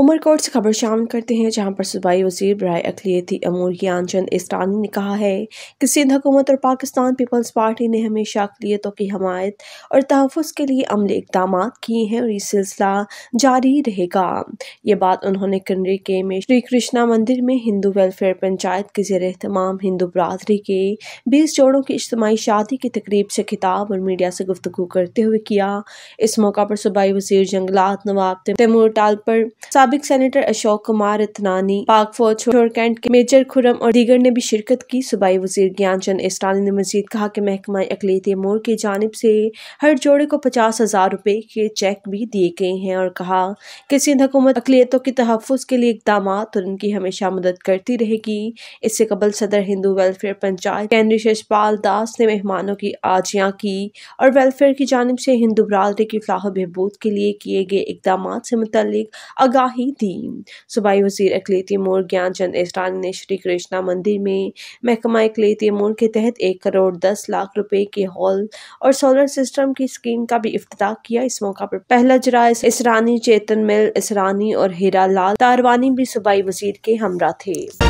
उमरकोट से खबर शामिल करते हैं जहां पर सूबाई वजीर ब्राय अखिलियती अमूर ज्ञान चंद इस्टानी ने कहा है कि सिंध हुकूमत और पाकिस्तान पीपल्स पार्टी ने हमेशा अकलीतों की हमायत और तहफ़ के लिए अमले इकदाम किए हैं और ये सिलसिला जारी रहेगा ये बात उन्होंने कन्नरी के में श्री कृष्णा मंदिर में हिंदू वेलफेयर पंचायत के जेर अहतमाम हिंदू बरदरी के बीस जोड़ों की इज्तमाही शादी की तकरीब से खिताब और मीडिया से गुफ्तु करते हुए किया इस मौका पर सूबाई वजीर जंगलात नवाब तैमूर टाल पर सबक सेनेटर अशोक कुमार इतनानी पाक फौज छोड़ कैंट के मेजर खुरम और दीगर ने भी शिरकत की सूबाई वजीर ज्ञान चंद इस्टाली ने मजीद कहा कि महकमा अकलीती मोर की जानब से हर जोड़े को पचास हजार रुपये के चेक भी दिए गए हैं और कहा कि सिंध हुकूमत अकलीतों के तहफ़ के लिए इकदाम और उनकी हमेशा मदद करती रहेगी इससे कबल सदर हिंदू वेलफेयर पंचायत केंद्रीय शशपाल दास ने मेहमानों की आजियाँ की और वेलफेयर की जानब से हिंदू बरदरी की फलाह बहबूद के लिए किए गए इकदाम से मुतल आगाही ही दी सूबाई वजीर अकलीती मोर ज्ञान चंद एस्टानी ने श्री कृष्णा मंदिर में महकमा अखिलती मोर के तहत एक करोड़ दस लाख रुपए के हॉल और सोलर सिस्टम की स्कीम का भी इफ्त किया इस मौका पर पहला जरा इसरानी चेतन मिल इसरानी और हीरा लाल तारवानी भी सूबाई वजीर के हमरा थे